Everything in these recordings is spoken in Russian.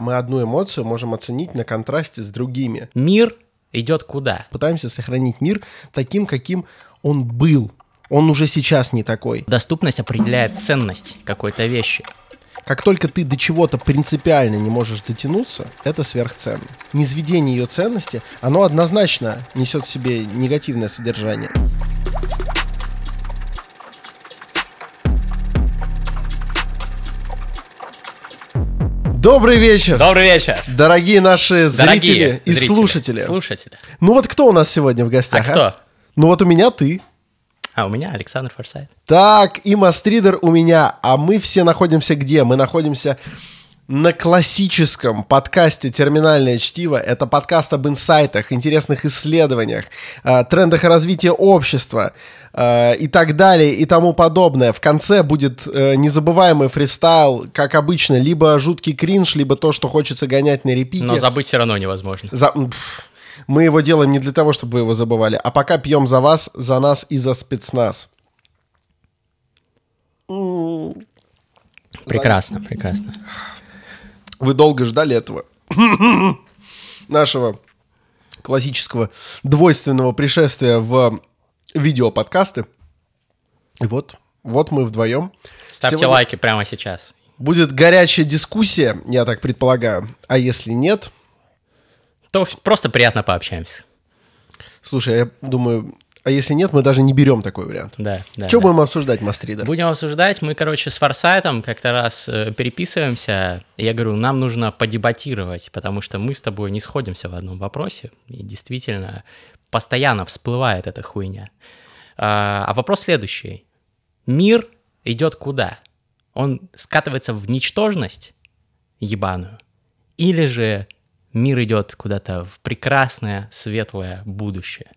Мы одну эмоцию можем оценить на контрасте с другими. Мир идет куда? Пытаемся сохранить мир таким, каким он был. Он уже сейчас не такой. Доступность определяет ценность какой-то вещи. Как только ты до чего-то принципиально не можешь дотянуться, это сверхценно. Низведение ее ценности, оно однозначно несет в себе негативное содержание. Добрый вечер. Добрый вечер. Дорогие наши зрители и зрители, слушатели. Слушатели. Ну вот кто у нас сегодня в гостях? А, а? кто? Ну вот у меня ты. А у меня Александр Форсайт. Так, и Мастридер у меня. А мы все находимся где? Мы находимся на классическом подкасте «Терминальное чтиво». Это подкаст об инсайтах, интересных исследованиях, э, трендах развития общества э, и так далее и тому подобное. В конце будет э, незабываемый фристайл, как обычно, либо жуткий кринж, либо то, что хочется гонять на репите. Но забыть все равно невозможно. За... Мы его делаем не для того, чтобы вы его забывали, а пока пьем за вас, за нас и за спецназ. Прекрасно, прекрасно. Вы долго ждали этого нашего классического двойственного пришествия в видеоподкасты. И вот, вот мы вдвоем. Ставьте Сегодня лайки прямо сейчас. Будет горячая дискуссия, я так предполагаю. А если нет... То просто приятно пообщаемся. Слушай, а я думаю, а если нет, мы даже не берем такой вариант. Да, да. Что да. будем обсуждать, Мастридер? Будем обсуждать. Мы, короче, с Форсайтом как-то раз э, переписываемся. Я говорю, нам нужно подебатировать, потому что мы с тобой не сходимся в одном вопросе. И действительно, постоянно всплывает эта хуйня. А, а вопрос следующий. Мир идет куда? Он скатывается в ничтожность ебаную? Или же мир идет куда-то в прекрасное, светлое будущее –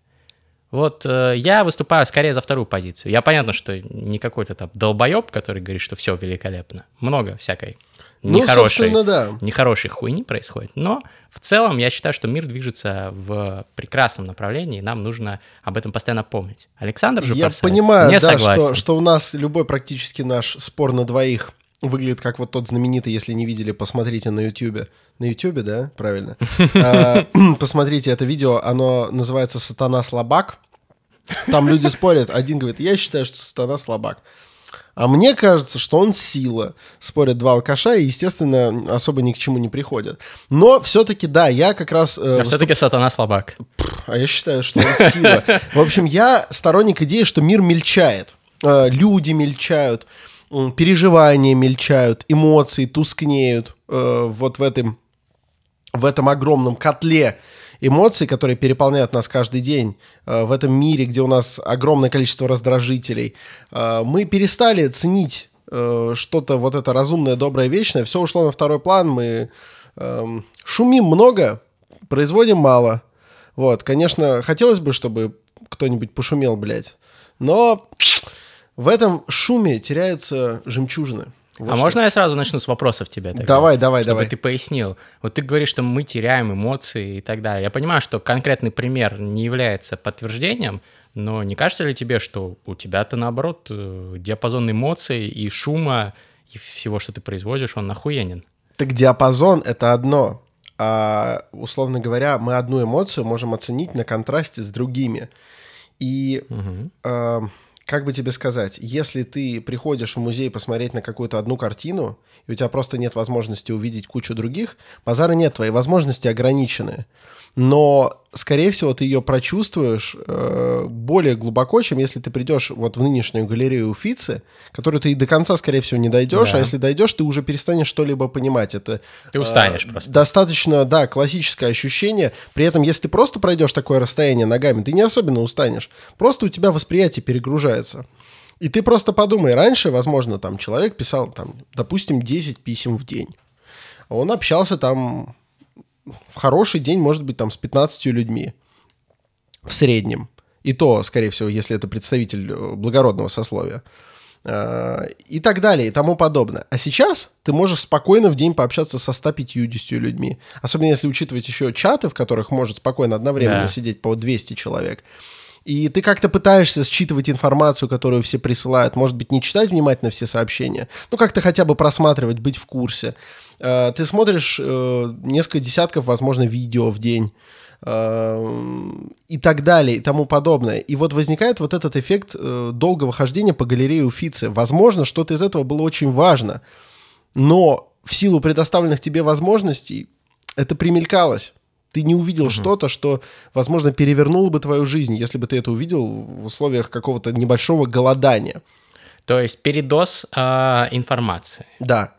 вот э, я выступаю скорее за вторую позицию. Я понятно, что не какой-то там долбоеб, который говорит, что все великолепно. Много всякой ну, нехорошей, да. нехорошей хуйни происходит. Но в целом я считаю, что мир движется в прекрасном направлении, и нам нужно об этом постоянно помнить. Александр же Я Парсай, понимаю, не да, Что, что у нас любой практически наш спор на двоих выглядит как вот тот знаменитый, если не видели, посмотрите на Ютьюбе. На Ютьюбе, да? Правильно. А, посмотрите это видео, оно называется «Сатана слабак». Там люди спорят. Один говорит, я считаю, что сатана слабак. А мне кажется, что он сила. Спорят два алкаша и, естественно, особо ни к чему не приходят. Но все-таки, да, я как раз... Э, а выступ... все-таки сатана слабак. а я считаю, что он сила. В общем, я сторонник идеи, что мир мельчает. Э, люди мельчают, э, переживания мельчают, эмоции тускнеют э, вот в этом, в этом огромном котле эмоций, которые переполняют нас каждый день э, в этом мире, где у нас огромное количество раздражителей, э, мы перестали ценить э, что-то вот это разумное, доброе, вечное. Все ушло на второй план, мы эм, шумим много, производим мало. Вот, конечно, хотелось бы, чтобы кто-нибудь пошумел, блядь. Но в этом шуме теряются жемчужины. А вот а что. можно я сразу начну с вопросов тебе? Тогда, давай, давай, чтобы давай. ты пояснил. Вот ты говоришь, что мы теряем эмоции и так далее. Я понимаю, что конкретный пример не является подтверждением, но не кажется ли тебе, что у тебя-то наоборот э, диапазон эмоций и шума и всего, что ты производишь, он нахуенен? Так диапазон — это одно. А, условно говоря, мы одну эмоцию можем оценить на контрасте с другими. И... Угу. А, как бы тебе сказать, если ты приходишь в музей посмотреть на какую-то одну картину, и у тебя просто нет возможности увидеть кучу других, базара нет, твои возможности ограничены но, скорее всего, ты ее прочувствуешь э, более глубоко, чем если ты придешь вот в нынешнюю галерею Уфицы, которую ты до конца, скорее всего, не дойдешь, а да. а если дойдешь, ты уже перестанешь что-либо понимать. Это, ты э, устанешь э, просто. Достаточно, да, классическое ощущение. При этом, если ты просто пройдешь такое расстояние ногами, ты не особенно устанешь. Просто у тебя восприятие перегружается. И ты просто подумай, раньше, возможно, там человек писал, там, допустим, 10 писем в день. Он общался там в хороший день может быть там с 15 людьми в среднем. И то, скорее всего, если это представитель э, благородного сословия. А, и так далее, и тому подобное. А сейчас ты можешь спокойно в день пообщаться со 150 людьми. Особенно если учитывать еще чаты, в которых может спокойно одновременно да. сидеть по 200 человек. И ты как-то пытаешься считывать информацию, которую все присылают. Может быть, не читать внимательно все сообщения, но как-то хотя бы просматривать, быть в курсе. Э, ты смотришь э, несколько десятков, возможно, видео в день э, и так далее, и тому подобное. И вот возникает вот этот эффект долгого хождения по галерее Уфицы. Возможно, что-то из этого было очень важно, но в силу предоставленных тебе возможностей это примелькалось ты не увидел угу. что-то, что, возможно, перевернуло бы твою жизнь, если бы ты это увидел в условиях какого-то небольшого голодания. То есть передоз э, информации. Да.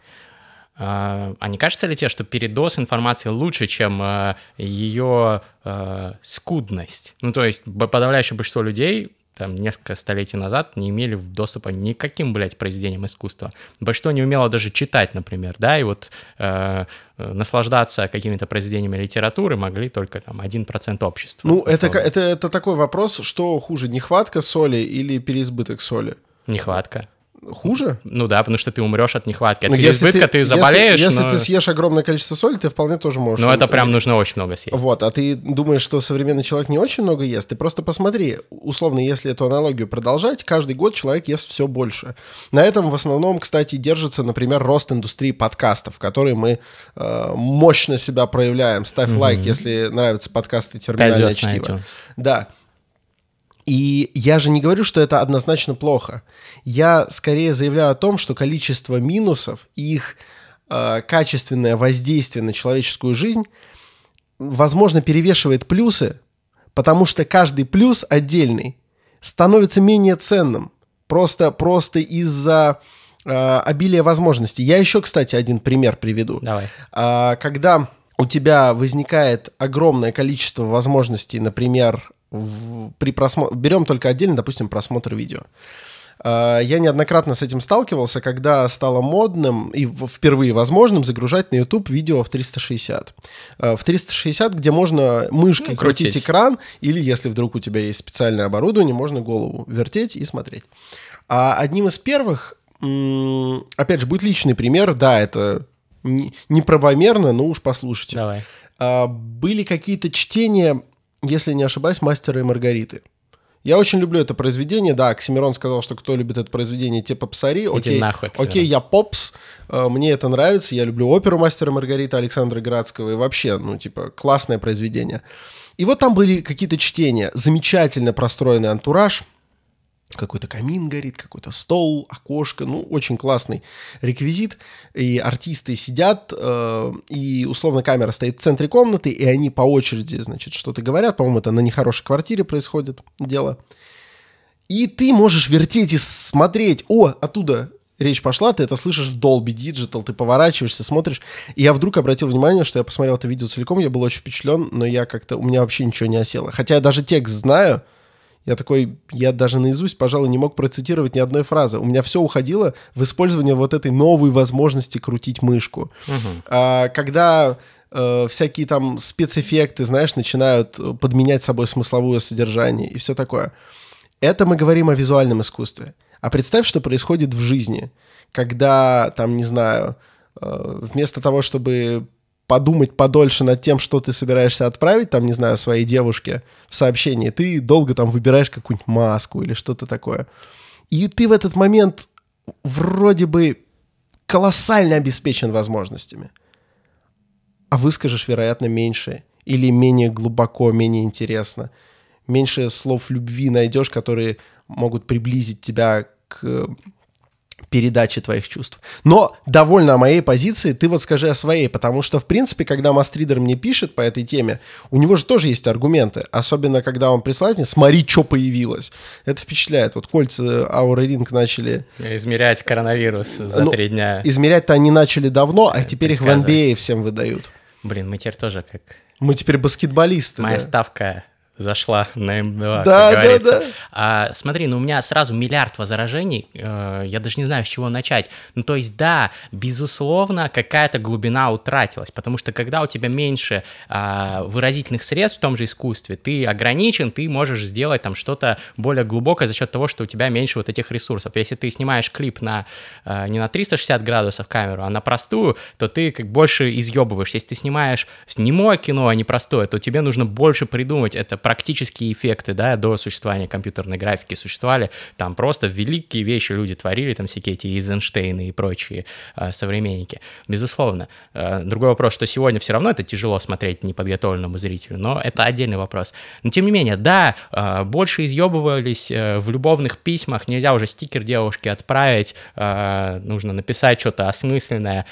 А, а не кажется ли тебе, что передоз информации лучше, чем э, ее э, скудность? Ну, то есть подавляющее большинство людей там несколько столетий назад не имели доступа никаким, блядь, произведениям искусства. Большинство не умело даже читать, например, да, и вот э, э наслаждаться какими-то произведениями литературы могли только там 1% общества. Ну, это, это, это такой вопрос, что хуже, нехватка соли или переизбыток соли? Нехватка. Хуже? Ну да, потому что ты умрешь от нехватки. От ну, переизбытка ты, ты заболеешь. Если, но... если ты съешь огромное количество соли, ты вполне тоже можешь. Ну, это прям э, нужно очень много съесть. Вот, а ты думаешь, что современный человек не очень много ест? Ты просто посмотри, условно, если эту аналогию продолжать, каждый год человек ест все больше. На этом в основном, кстати, держится, например, рост индустрии подкастов, которые мы э, мощно себя проявляем. Ставь mm-hmm. лайк, если нравятся подкасты терминальное чтиво. Да. И я же не говорю, что это однозначно плохо. Я скорее заявляю о том, что количество минусов и их э, качественное воздействие на человеческую жизнь, возможно, перевешивает плюсы, потому что каждый плюс отдельный становится менее ценным. Просто, просто из-за э, обилия возможностей. Я еще, кстати, один пример приведу. Давай. Э, когда у тебя возникает огромное количество возможностей, например, в, при просмотре, берем только отдельно, допустим, просмотр видео. А, я неоднократно с этим сталкивался, когда стало модным и впервые возможным загружать на YouTube видео в 360. А, в 360, где можно мышкой ну, крутить экран, или если вдруг у тебя есть специальное оборудование, можно голову вертеть и смотреть. А одним из первых, опять же, будет личный пример, да, это неправомерно, но уж послушайте. Давай. А, были какие-то чтения если не ошибаюсь, «Мастера и Маргариты». Я очень люблю это произведение, да, Оксимирон сказал, что кто любит это произведение, те типа попсари, окей, нахуй, окей, я попс, э, мне это нравится, я люблю оперу «Мастера Маргарита» Александра Градского и вообще, ну, типа, классное произведение. И вот там были какие-то чтения, замечательно простроенный антураж – какой-то камин горит, какой-то стол, окошко, ну, очень классный реквизит, и артисты сидят, э, и условно камера стоит в центре комнаты, и они по очереди, значит, что-то говорят, по-моему, это на нехорошей квартире происходит дело, и ты можешь вертеть и смотреть, о, оттуда речь пошла, ты это слышишь в Dolby Digital, ты поворачиваешься, смотришь. И я вдруг обратил внимание, что я посмотрел это видео целиком, я был очень впечатлен, но я как-то, у меня вообще ничего не осело. Хотя я даже текст знаю, я такой, я даже наизусть, пожалуй, не мог процитировать ни одной фразы. У меня все уходило в использование вот этой новой возможности крутить мышку. Угу. А, когда э, всякие там спецэффекты, знаешь, начинают э, подменять собой смысловое содержание и все такое. Это мы говорим о визуальном искусстве. А представь, что происходит в жизни, когда, там, не знаю, э, вместо того, чтобы подумать подольше над тем, что ты собираешься отправить, там, не знаю, своей девушке в сообщении, ты долго там выбираешь какую-нибудь маску или что-то такое. И ты в этот момент вроде бы колоссально обеспечен возможностями, а выскажешь, вероятно, меньше или менее глубоко, менее интересно. Меньше слов любви найдешь, которые могут приблизить тебя к передачи твоих чувств. Но довольно о моей позиции, ты вот скажи о своей, потому что, в принципе, когда мастридер мне пишет по этой теме, у него же тоже есть аргументы, особенно когда он присылает мне «смотри, что появилось». Это впечатляет. Вот кольца Aura Ring начали... Измерять коронавирус за ну, три дня. Измерять-то они начали давно, а теперь их в NBA всем выдают. Блин, мы теперь тоже как... Мы теперь баскетболисты. Моя да. ставка зашла на М2, да, как говорится. да. А, смотри, ну у меня сразу миллиард возражений, э, я даже не знаю, с чего начать. Ну то есть да, безусловно, какая-то глубина утратилась, потому что когда у тебя меньше э, выразительных средств в том же искусстве, ты ограничен, ты можешь сделать там что-то более глубокое за счет того, что у тебя меньше вот этих ресурсов. Если ты снимаешь клип на э, не на 360 градусов камеру, а на простую, то ты как больше изъебываешь. Если ты снимаешь немое кино, а не простое, то тебе нужно больше придумать. Это практические эффекты, да, до существования компьютерной графики существовали, там просто великие вещи люди творили, там всякие эти Эйзенштейны и прочие э, современники, безусловно. Э, другой вопрос, что сегодня все равно это тяжело смотреть неподготовленному зрителю, но это отдельный вопрос. Но тем не менее, да, э, больше изъебывались э, в любовных письмах, нельзя уже стикер девушки отправить, э, нужно написать что-то осмысленное,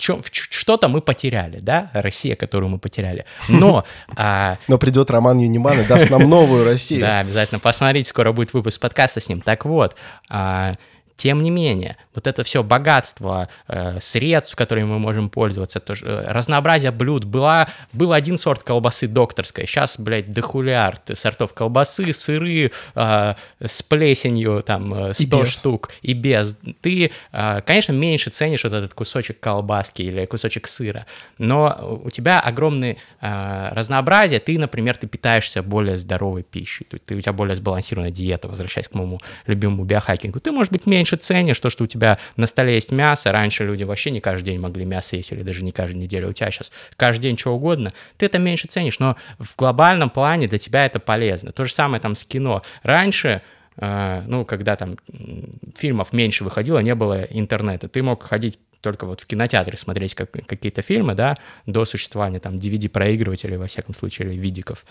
чем, что-то мы потеряли, да, Россия, которую мы потеряли. Но... А... Но придет Роман Юниман и даст нам новую Россию. Да, обязательно посмотрите, скоро будет выпуск подкаста с ним. Так вот, а, тем не менее, вот это все богатство э, средств, которыми мы можем пользоваться, тоже, э, разнообразие блюд. Была, был один сорт колбасы докторской, сейчас, блядь, дохулиард сортов колбасы, сыры э, с плесенью, там, 100 э, и штук и без. Ты, э, конечно, меньше ценишь вот этот кусочек колбаски или кусочек сыра, но у тебя огромное э, разнообразие, ты, например, ты питаешься более здоровой пищей, ты, у тебя более сбалансированная диета, возвращаясь к моему любимому биохакингу. Ты, может быть, меньше меньше ценишь то, что у тебя на столе есть мясо. Раньше люди вообще не каждый день могли мясо есть, или даже не каждую неделю. А у тебя сейчас каждый день что угодно. Ты это меньше ценишь, но в глобальном плане для тебя это полезно. То же самое там с кино. Раньше э, ну, когда там фильмов меньше выходило, не было интернета. Ты мог ходить только вот в кинотеатре смотреть как, какие-то фильмы, да, до существования там DVD-проигрывателей, во всяком случае, или видиков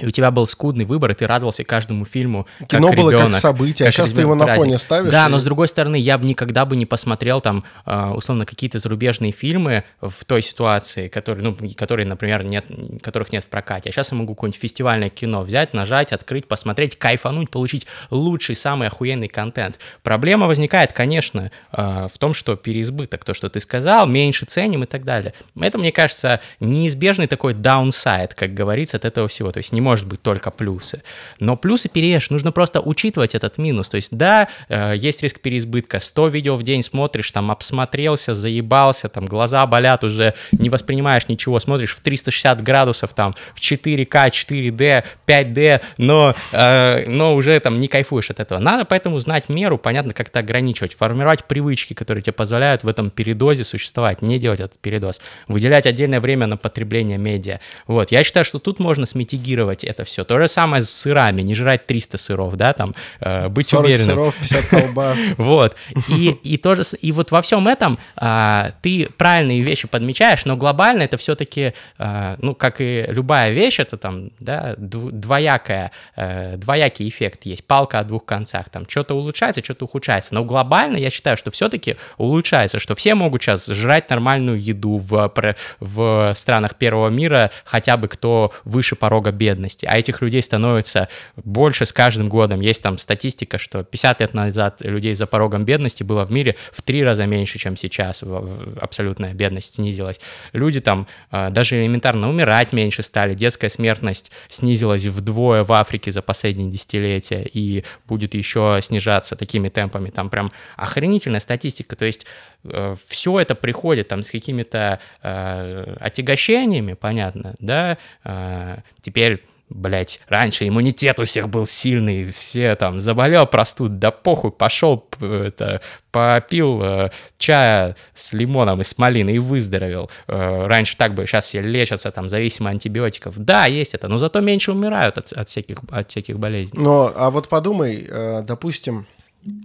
и у тебя был скудный выбор, и ты радовался каждому фильму. Кино как было ребенок, а как событие, как а сейчас ты его на фоне ставишь. Да, и... но с другой стороны, я бы никогда бы не посмотрел там, а, условно, какие-то зарубежные фильмы в той ситуации, которые, ну, которые, например, нет, которых нет в прокате. А сейчас я могу какое-нибудь фестивальное кино взять, нажать, открыть, посмотреть, кайфануть, получить лучший, самый охуенный контент. Проблема возникает, конечно, а, в том, что переизбыток, то, что ты сказал, меньше ценим и так далее. Это, мне кажется, неизбежный такой даунсайд, как говорится, от этого всего. То есть не может быть только плюсы. Но плюсы переешь, нужно просто учитывать этот минус. То есть, да, э, есть риск переизбытка, 100 видео в день смотришь, там, обсмотрелся, заебался, там, глаза болят уже, не воспринимаешь ничего, смотришь в 360 градусов, там, в 4К, 4D, 5D, но, э, но уже там не кайфуешь от этого. Надо поэтому знать меру, понятно, как то ограничивать, формировать привычки, которые тебе позволяют в этом передозе существовать, не делать этот передоз, выделять отдельное время на потребление медиа. Вот, я считаю, что тут можно сметигировать контролировать это все. То же самое с сырами, не жрать 300 сыров, да, там, э, быть 40 уверенным. сыров, 50 колбас. Вот. И, и, тоже, и вот во всем этом а, ты правильные вещи подмечаешь, но глобально это все-таки, а, ну, как и любая вещь, это там, да, двоякая, э, двоякий эффект есть, палка о двух концах, там, что-то улучшается, что-то ухудшается, но глобально я считаю, что все-таки улучшается, что все могут сейчас жрать нормальную еду в, в странах первого мира, хотя бы кто выше порога бедности, бедности, а этих людей становится больше с каждым годом. Есть там статистика, что 50 лет назад людей за порогом бедности было в мире в три раза меньше, чем сейчас. Абсолютная бедность снизилась. Люди там а, даже элементарно умирать меньше стали, детская смертность снизилась вдвое в Африке за последние десятилетия и будет еще снижаться такими темпами. Там прям охренительная статистика. То есть э, все это приходит там с какими-то э, отягощениями, понятно, да, э, теперь блять, раньше иммунитет у всех был сильный, все там заболел простуд, да похуй, пошел, это, попил э, чая с лимоном и с малиной и выздоровел. Э, раньше так бы, сейчас все лечатся там зависимо антибиотиков. Да, есть это, но зато меньше умирают от, от, всяких, от всяких болезней. Но, а вот подумай, э, допустим,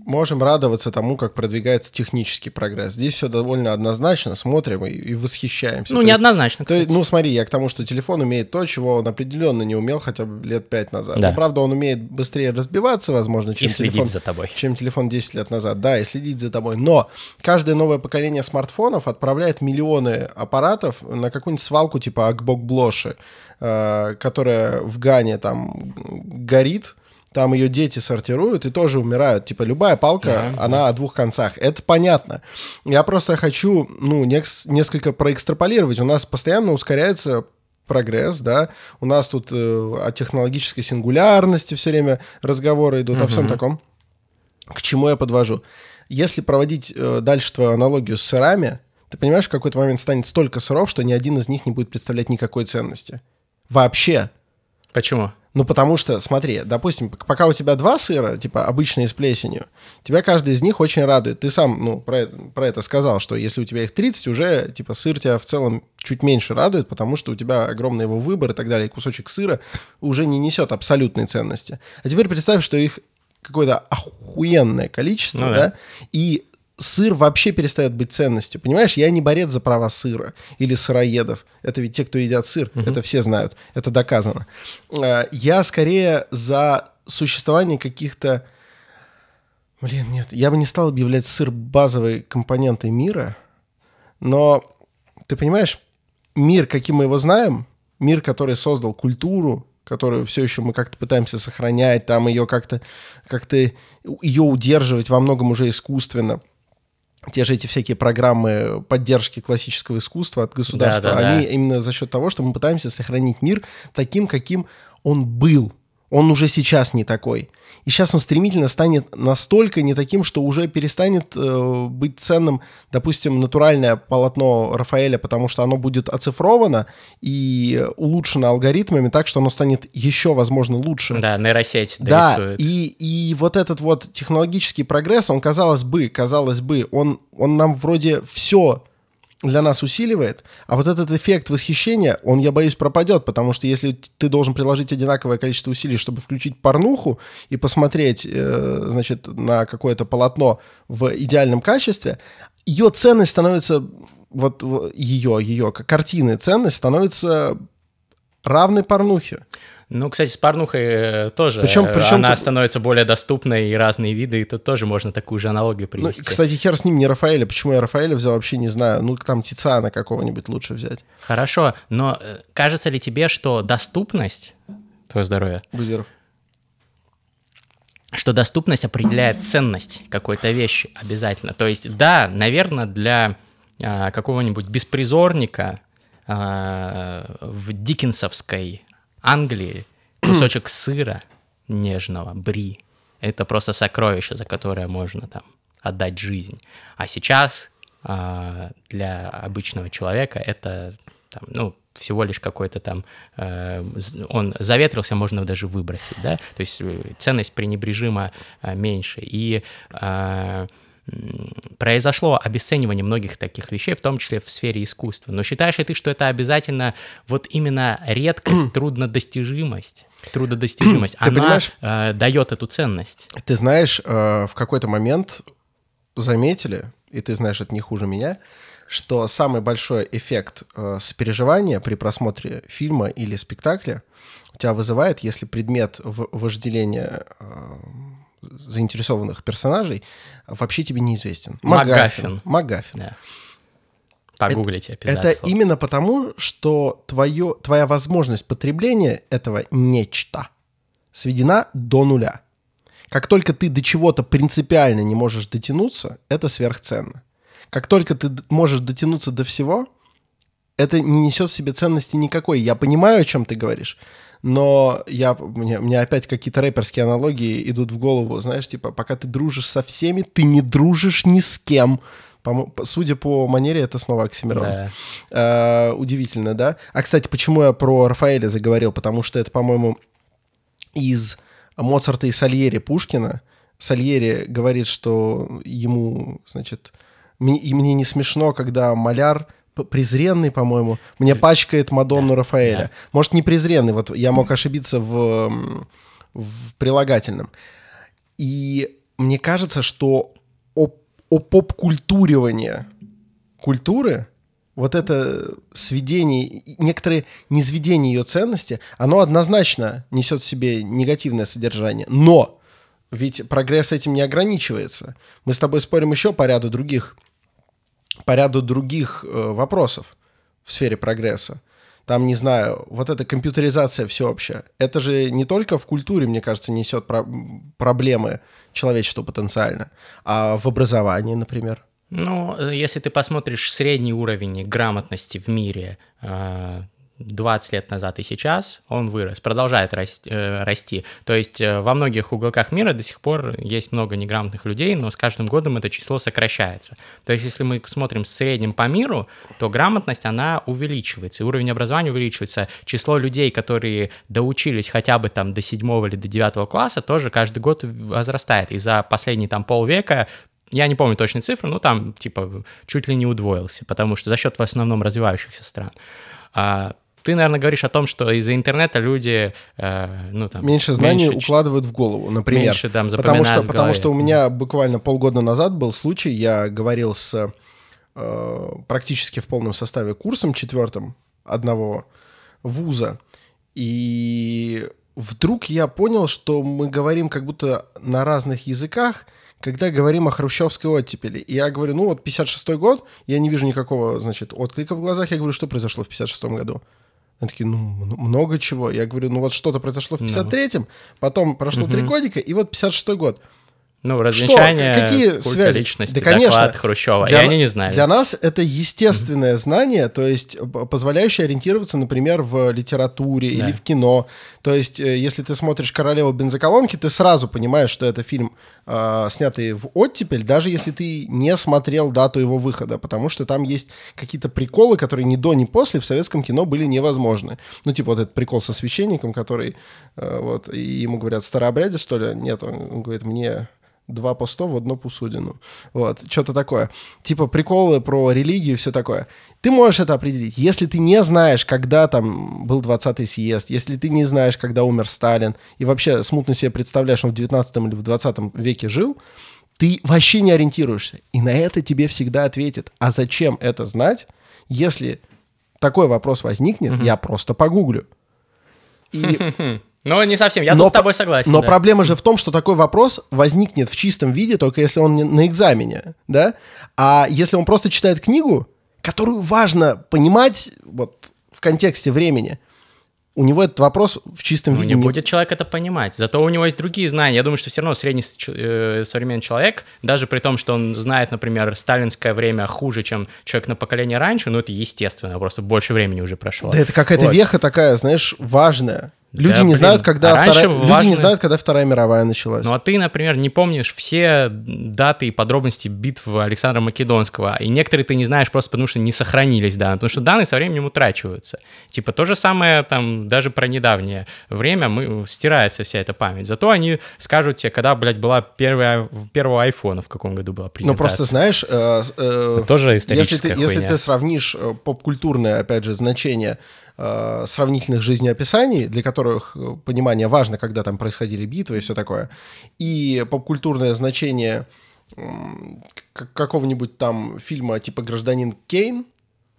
можем радоваться тому, как продвигается технический прогресс. Здесь все довольно однозначно, смотрим и, и восхищаемся. Ну, то неоднозначно, есть, то, Ну, смотри, я к тому, что телефон умеет то, чего он определенно не умел хотя бы лет пять назад. Да. Но, правда, он умеет быстрее разбиваться, возможно, чем, и телефон, за тобой. чем телефон 10 лет назад. Да, и следить за тобой. Но каждое новое поколение смартфонов отправляет миллионы аппаратов на какую-нибудь свалку типа Акбок Блоши, э, которая в Гане там горит, там ее дети сортируют и тоже умирают. Типа любая палка, да, она да. о двух концах. Это понятно. Я просто хочу, ну, несколько проэкстраполировать. У нас постоянно ускоряется прогресс, да, у нас тут э, о технологической сингулярности все время разговоры идут, угу. о всем таком. К чему я подвожу? Если проводить э, дальше твою аналогию с сырами, ты понимаешь, в какой-то момент станет столько сыров, что ни один из них не будет представлять никакой ценности. Вообще. Почему? Ну, потому что, смотри, допустим, пока у тебя два сыра, типа обычные с плесенью, тебя каждый из них очень радует. Ты сам, ну, про, про это сказал, что если у тебя их 30, уже, типа, сыр тебя в целом чуть меньше радует, потому что у тебя огромный его выбор и так далее, и кусочек сыра уже не несет абсолютной ценности. А теперь представь, что их какое-то охуенное количество, ну, да. да, и сыр вообще перестает быть ценностью. Понимаешь, я не борец за права сыра или сыроедов. Это ведь те, кто едят сыр, угу. это все знают, это доказано. А, я скорее за существование каких-то... Блин, нет, я бы не стал объявлять сыр базовой компонентой мира, но ты понимаешь, мир, каким мы его знаем, мир, который создал культуру, которую все еще мы как-то пытаемся сохранять, там ее как-то, как-то ее удерживать во многом уже искусственно те же эти всякие программы поддержки классического искусства от государства, да, да, они да. именно за счет того, что мы пытаемся сохранить мир таким, каким он был. Он уже сейчас не такой. И сейчас он стремительно станет настолько не таким, что уже перестанет э, быть ценным, допустим, натуральное полотно Рафаэля, потому что оно будет оцифровано и улучшено алгоритмами так, что оно станет еще, возможно, лучше. Да, нейросеть да, дорисует. И, и вот этот вот технологический прогресс, он, казалось бы, казалось бы, он, он нам вроде все для нас усиливает, а вот этот эффект восхищения, он, я боюсь, пропадет, потому что если ты должен приложить одинаковое количество усилий, чтобы включить порнуху и посмотреть, э, значит, на какое-то полотно в идеальном качестве, ее ценность становится, вот ее, ее картины ценность становится равной порнухе. Ну, кстати, с порнухой э, тоже. Причем, причем она тут... становится более доступной, и разные виды, и тут тоже можно такую же аналогию ну, привести. Ну, кстати, хер с ним не Рафаэля. Почему я Рафаэля взял, вообще не знаю. Ну, там Тициана какого-нибудь лучше взять. Хорошо, но э, кажется ли тебе, что доступность... Твое здоровье. Бузеров что доступность определяет ценность какой-то вещи обязательно. То есть, да, наверное, для э, какого-нибудь беспризорника э, в дикенсовской Англии кусочек сыра нежного, бри, это просто сокровище, за которое можно там отдать жизнь. А сейчас э, для обычного человека это там, ну, всего лишь какой-то там, э, он заветрился, можно даже выбросить, да, то есть э, ценность пренебрежима э, меньше. И э, произошло обесценивание многих таких вещей, в том числе в сфере искусства. Но считаешь ли ты, что это обязательно вот именно редкость, труднодостижимость? Трудодостижимость, она понимаешь, э, дает эту ценность. Ты знаешь, э, в какой-то момент заметили, и ты знаешь это не хуже меня, что самый большой эффект э, сопереживания при просмотре фильма или спектакля у тебя вызывает, если предмет вожделения э, заинтересованных персонажей вообще тебе неизвестен. Магафин. Магафин. Погуглите. Это, это именно потому, что твое, твоя возможность потребления этого нечто сведена до нуля. Как только ты до чего-то принципиально не можешь дотянуться, это сверхценно. Как только ты можешь дотянуться до всего, это не несет в себе ценности никакой. Я понимаю, о чем ты говоришь, но я, мне, мне опять какие-то рэперские аналогии идут в голову, знаешь, типа, пока ты дружишь со всеми, ты не дружишь ни с кем. По, судя по манере, это снова Оксимирон. Да. А, удивительно, да? А, кстати, почему я про Рафаэля заговорил? Потому что это, по-моему, из Моцарта и Сальери Пушкина. Сальери говорит, что ему, значит, мне, и мне не смешно, когда маляр презренный, по-моему, мне э, пачкает Мадонну Рафаэля. Может, не презренный, вот я мог ошибиться в, в прилагательном. И мне кажется, что о опопкультуривание культуры, вот это сведение, некоторые низведение ее ценности, оно однозначно несет в себе негативное содержание. Но ведь прогресс этим не ограничивается. Мы с тобой спорим еще по ряду других по ряду других э, вопросов в сфере прогресса. Там, не знаю, вот эта компьютеризация всеобщая. Это же не только в культуре, мне кажется, несет про- проблемы человечеству потенциально, а в образовании, например. Ну, э, если ты посмотришь средний уровень грамотности в мире, э, 20 лет назад и сейчас, он вырос, продолжает расти, э, расти. То есть э, во многих уголках мира до сих пор есть много неграмотных людей, но с каждым годом это число сокращается. То есть если мы смотрим в среднем по миру, то грамотность, она увеличивается, уровень образования увеличивается. Число людей, которые доучились хотя бы там до 7 или до 9 класса, тоже каждый год возрастает. И за последние там полвека я не помню точные цифры, но там типа чуть ли не удвоился, потому что за счет в основном развивающихся стран. А, ты, наверное, говоришь о том, что из-за интернета люди, э, ну там меньше знаний меньше, укладывают в голову, например, меньше там потому что потому что у меня буквально полгода назад был случай, я говорил с э, практически в полном составе курсом четвертым одного вуза и вдруг я понял, что мы говорим как будто на разных языках, когда говорим о хрущевской оттепели. И я говорю, ну вот 56-й год, я не вижу никакого, значит, отклика в глазах. Я говорю, что произошло в 56-м году? Они такие, ну, много чего. Я говорю, ну вот что-то произошло в 53-м, потом прошло три годика, и вот 56-й год. Ну, развенчание, Что? Какие культа связи? личности, да, конечно. доклад Хрущева, для, и они не знали. Для нас это естественное mm-hmm. знание, то есть позволяющее ориентироваться, например, в литературе да. или в кино. То есть э, если ты смотришь «Королеву бензоколонки», ты сразу понимаешь, что это фильм, э, снятый в оттепель, даже если ты не смотрел дату его выхода, потому что там есть какие-то приколы, которые ни до, ни после в советском кино были невозможны. Ну, типа вот этот прикол со священником, который, э, вот, и ему говорят «старообрядец, что ли?» Нет, он, он говорит «мне...» два поста в одну посудину. Вот, что-то такое. Типа приколы про религию и все такое. Ты можешь это определить. Если ты не знаешь, когда там был 20-й съезд, если ты не знаешь, когда умер Сталин, и вообще смутно себе представляешь, он в 19 или в 20 веке жил, ты вообще не ориентируешься. И на это тебе всегда ответит. А зачем это знать, если такой вопрос возникнет, я просто погуглю. И Ну, не совсем, я но, тут с тобой согласен. Но да. проблема же в том, что такой вопрос возникнет в чистом виде только если он на экзамене, да? А если он просто читает книгу, которую важно понимать вот в контексте времени, у него этот вопрос в чистом ну, виде... Не будет человек это понимать, зато у него есть другие знания. Я думаю, что все равно средний э, современный человек, даже при том, что он знает, например, сталинское время хуже, чем человек на поколение раньше, ну это естественно, просто больше времени уже прошло. Да это какая-то вот. веха такая, знаешь, важная. Люди да, не блин. знают, когда а вторая... важные... люди не знают, когда Вторая мировая началась. Ну а ты, например, не помнишь все даты и подробности битв Александра Македонского, и некоторые ты не знаешь просто потому, что не сохранились данные, потому что данные со временем утрачиваются. Типа то же самое там даже про недавнее время мы... стирается вся эта память. Зато они скажут тебе, когда, блядь, была первая первого айфона, в каком году была ну, презентация. Ну просто знаешь, э, э, тоже если ты, если ты сравнишь э, попкультурное опять же, значение э, сравнительных жизнеописаний, для которых э, понимание важно, когда там происходили битвы и все такое, и попкультурное значение э, какого-нибудь там фильма типа «Гражданин Кейн»,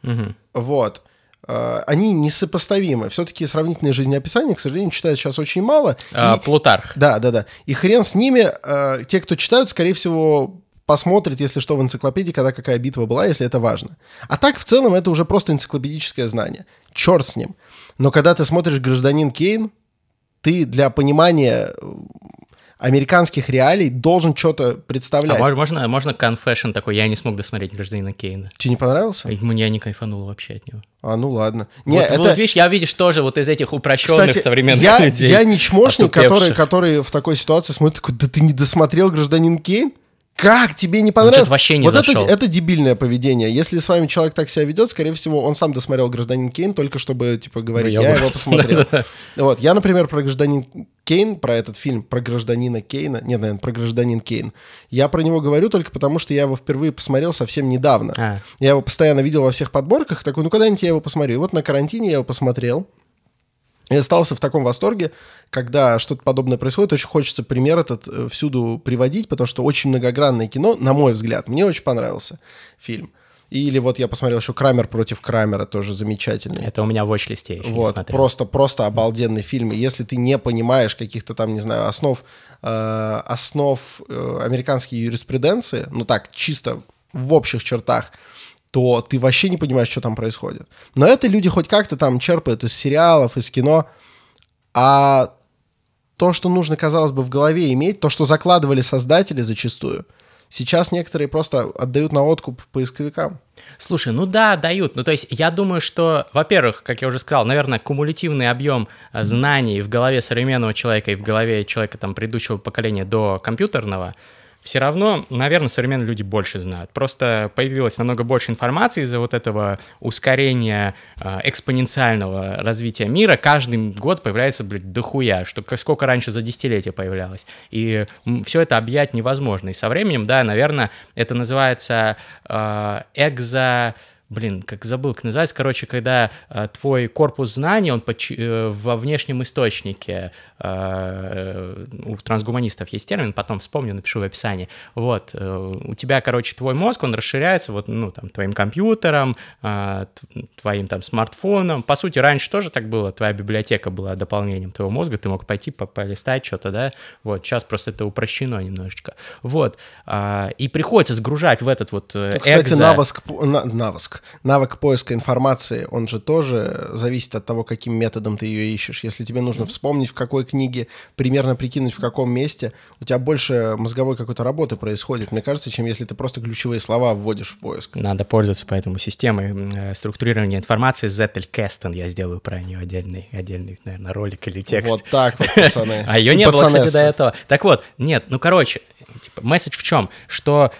угу. вот, э, они несопоставимы. Все-таки сравнительные жизнеописания, к сожалению, читают сейчас очень мало. А, и, Плутарх. Да, да, да. И хрен с ними. Э, те, кто читают, скорее всего, посмотрит, если что, в энциклопедии, когда какая битва была, если это важно. А так, в целом, это уже просто энциклопедическое знание черт с ним. Но когда ты смотришь «Гражданин Кейн», ты для понимания э, американских реалий должен что-то представлять. А можно, можно confession такой, я не смог досмотреть «Гражданина Кейна». Тебе не понравился? Мне не кайфануло вообще от него. А, ну ладно. Не, вот, это... вот видишь, я, видишь, тоже вот из этих упрощенных Кстати, современных я, людей. я не чмошник, который, который в такой ситуации смотрит, такой, да ты не досмотрел «Гражданин Кейн»? как тебе не ну, понравилось? Он вообще не вот зашел. это, это дебильное поведение. Если с вами человек так себя ведет, скорее всего, он сам досмотрел «Гражданин Кейн» только чтобы, типа, говорить, я, я его посмотрел. вот, я, например, про «Гражданин Кейн», про этот фильм, про гражданина Кейна, нет, наверное, про гражданин Кейн, я про него говорю только потому, что я его впервые посмотрел совсем недавно. А. Я его постоянно видел во всех подборках, такой, ну, когда-нибудь я его посмотрю. И вот на карантине я его посмотрел, я остался в таком восторге, когда что-то подобное происходит. Очень хочется пример этот э, всюду приводить, потому что очень многогранное кино, на мой взгляд. Мне очень понравился фильм. Или вот я посмотрел еще «Крамер против Крамера», тоже замечательный. Это у меня в watch еще вот, не Просто, просто обалденный фильм. И если ты не понимаешь каких-то там, не знаю, основ, э, основ э, американской юриспруденции, ну так, чисто в общих чертах, то ты вообще не понимаешь, что там происходит. Но это люди хоть как-то там черпают из сериалов, из кино. А то, что нужно, казалось бы, в голове иметь, то, что закладывали создатели зачастую, сейчас некоторые просто отдают на откуп поисковикам. Слушай, ну да, дают. Ну то есть я думаю, что, во-первых, как я уже сказал, наверное, кумулятивный объем э, знаний в голове современного человека и в голове человека там предыдущего поколения до компьютерного – все равно, наверное, современные люди больше знают. Просто появилось намного больше информации из-за вот этого ускорения э, экспоненциального развития мира. Каждый год появляется, блядь, дохуя, что сколько раньше за десятилетие появлялось. И все это объять невозможно. И со временем, да, наверное, это называется э, экзо блин, как забыл, как называется, короче, когда э, твой корпус знаний, он поч- э, во внешнем источнике, э, э, у трансгуманистов есть термин, потом вспомню, напишу в описании, вот, э, у тебя, короче, твой мозг, он расширяется вот, ну, там, твоим компьютером, э, твоим, там, смартфоном, по сути, раньше тоже так было, твоя библиотека была дополнением твоего мозга, ты мог пойти по полистать что-то, да, вот, сейчас просто это упрощено немножечко, вот, э, и приходится сгружать в этот вот э, кстати, навоск, навоск, навык, поиска информации, он же тоже зависит от того, каким методом ты ее ищешь. Если тебе нужно вспомнить, в какой книге, примерно прикинуть, в каком месте, у тебя больше мозговой какой-то работы происходит, мне кажется, чем если ты просто ключевые слова вводишь в поиск. Надо пользоваться поэтому системой э, структурирования информации Zettel Kasten. Я сделаю про нее отдельный, отдельный, наверное, ролик или текст. Вот так вот, пацаны. А ее не было, кстати, до этого. Так вот, нет, ну короче, типа, месседж в чем? Что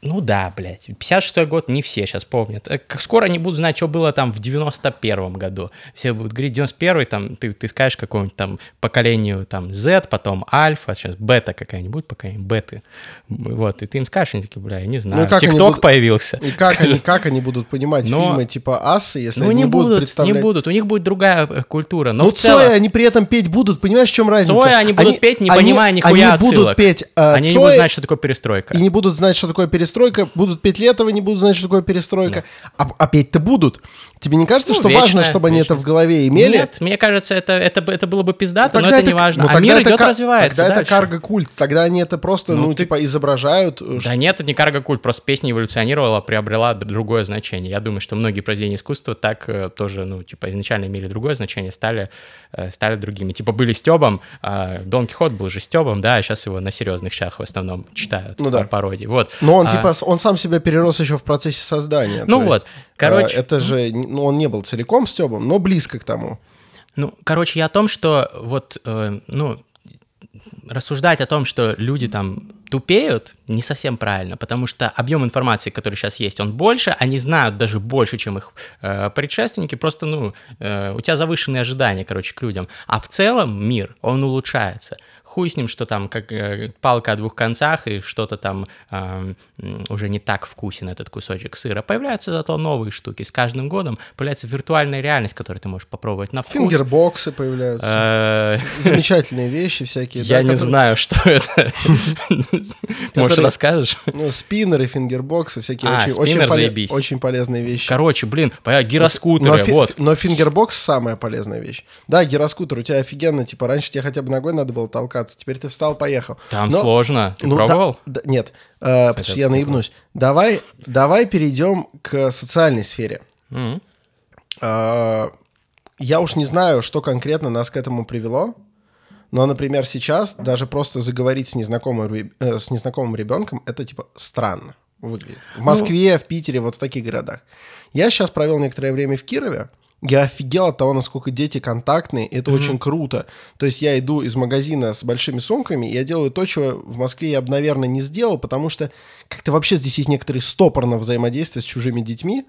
ну да, блядь, 56-й год не все сейчас помнят. Как э, скоро они будут знать, что было там в 91-м году. Все будут говорить, 91-й, там, ты, ты скажешь какому-нибудь там поколению там Z, потом альфа, сейчас бета какая-нибудь, пока нибудь беты. Вот, и ты им скажешь, они такие, бля, я не знаю, ну, ТикТок будут... появился. И как, скажешь. они, как они будут понимать но... фильмы типа Асы, если ну, они не будут, будут представлять... не будут, у них будет другая э, культура. Но, но ну, в целом... Цоя они при этом петь будут, понимаешь, в чем разница? Цоя они будут они, петь, не они, понимая нихуя они отсылок. будут петь э, Они Цоя... не будут знать, что такое перестройка. И не будут знать, что такое перестройка перестройка, будут петь летово, не будут знать, что такое перестройка. Да. А, а петь-то будут. Тебе не кажется, ну, что вечно, важно, чтобы они это в голове имели? Нет, мне кажется, это, это, это было бы пиздато, ну, но, но это, не важно. Ну, а мир идет, развивается Тогда дальше. это карго-культ, тогда они это просто, ну, ну ты... типа, изображают. Э, да что... нет, это не карго-культ, просто песня эволюционировала, приобрела другое значение. Я думаю, что многие произведения искусства так э, тоже, ну, типа, изначально имели другое значение, стали, э, стали другими. Типа, были Стебом, а, Дон Кихот был же Стебом, да, а сейчас его на серьезных щах в основном читают, ну, да. пародии, вот. Но он, а... типа, он сам себя перерос еще в процессе создания. Ну вот, есть, короче. Это ну же ну, он не был целиком стебом, но близко к тому. Ну, короче, я о том, что вот, э, ну, рассуждать о том, что люди там тупеют, не совсем правильно, потому что объем информации, который сейчас есть, он больше, они знают даже больше, чем их э, предшественники, просто, ну, э, у тебя завышенные ожидания, короче, к людям. А в целом мир, он улучшается хуй с ним, что там как э, палка о двух концах и что-то там э, уже не так вкусен этот кусочек сыра. Появляются зато новые штуки. С каждым годом появляется виртуальная реальность, которую ты можешь попробовать на вкус. Фингербоксы появляются. Э, Замечательные вещи всякие. Я не знаю, что это. Может, расскажешь? Ну, спиннеры, фингербоксы, всякие а, очень полезные вещи. Короче, блин, гироскутеры, вот. Но фингербокс самая полезная вещь. Да, гироскутер, у тебя офигенно, типа раньше тебе хотя бы ногой надо было толкаться, собраться. Теперь ты встал, поехал. Там Но, сложно. Ты ну, пробовал? Да, да, нет, э, потому что я наебнусь. Давай, давай перейдем к социальной сфере. Mm-hmm. Э, я уж не знаю, что конкретно нас к этому привело. Но, например, сейчас даже просто заговорить с незнакомым, э, с незнакомым ребенком это типа странно выглядит. В ну, Москве, ну... в Питере, вот в таких городах. Я сейчас провел некоторое время в Кирове. Я офигел от того, насколько дети контактные, это mm-hmm. очень круто. То есть я иду из магазина с большими сумками, и я делаю то, чего в Москве я бы, наверное, не сделал, потому что как-то вообще здесь есть некоторые стопор на взаимодействие с чужими детьми,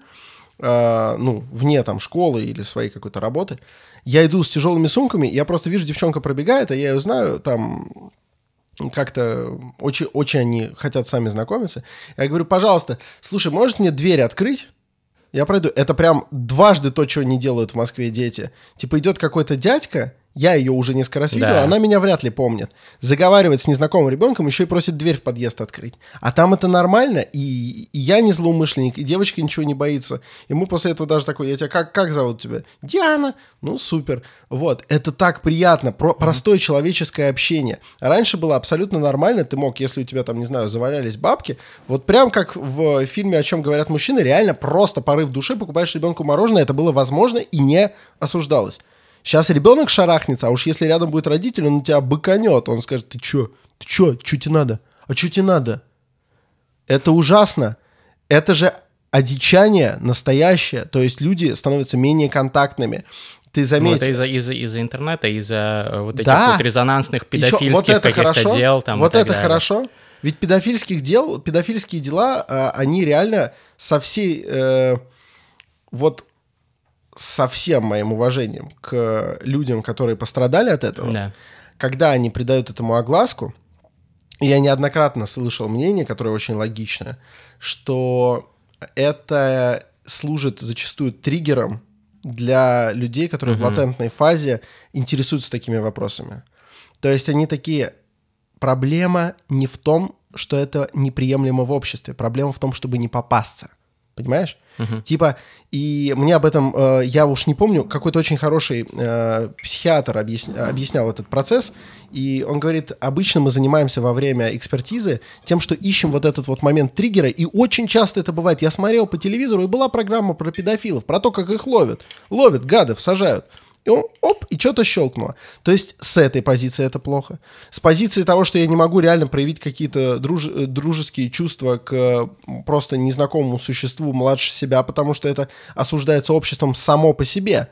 э, ну, вне там школы или своей какой-то работы. Я иду с тяжелыми сумками, я просто вижу, девчонка пробегает, а я ее знаю, там как-то очень, очень они хотят сами знакомиться. Я говорю, пожалуйста, слушай, может мне дверь открыть? я пройду. Это прям дважды то, чего не делают в Москве дети. Типа идет какой-то дядька, я ее уже несколько раз видел, да. она меня вряд ли помнит. Заговаривает с незнакомым ребенком, еще и просит дверь в подъезд открыть. А там это нормально, и, и я не злоумышленник, и девочка ничего не боится. И мы после этого даже такой, я тебя как, как зовут тебя? Диана. Ну, супер. Вот, это так приятно, про, простое человеческое общение. Раньше было абсолютно нормально, ты мог, если у тебя там, не знаю, завалялись бабки, вот прям как в фильме «О чем говорят мужчины», реально просто порыв души, покупаешь ребенку мороженое, это было возможно и не осуждалось. Сейчас ребенок шарахнется, а уж если рядом будет родитель, он тебя быканет. Он скажет, ты чё? Ты чё? Чё тебе надо? А чё тебе надо? Это ужасно. Это же одичание настоящее. То есть люди становятся менее контактными. Ты заметил. Ну, это из-за из из интернета, из-за вот этих да. вот резонансных педофильских вот это хорошо? дел. Там, вот это далее. хорошо. Ведь педофильских дел, педофильские дела, а, они реально со всей... Э, вот со всем моим уважением к людям, которые пострадали от этого, да. когда они придают этому огласку, я неоднократно слышал мнение, которое очень логичное, что это служит зачастую триггером для людей, которые угу. в латентной фазе интересуются такими вопросами. То есть они такие, проблема не в том, что это неприемлемо в обществе, проблема в том, чтобы не попасться. Понимаешь? Угу. Типа, и мне об этом, э, я уж не помню, какой-то очень хороший э, психиатр объяс, объяснял этот процесс, и он говорит, обычно мы занимаемся во время экспертизы тем, что ищем вот этот вот момент триггера, и очень часто это бывает. Я смотрел по телевизору, и была программа про педофилов, про то, как их ловят. Ловят, гадов, сажают и он, оп, и что-то щелкнуло. То есть с этой позиции это плохо. С позиции того, что я не могу реально проявить какие-то друж, э, дружеские чувства к просто незнакомому существу младше себя, потому что это осуждается обществом само по себе.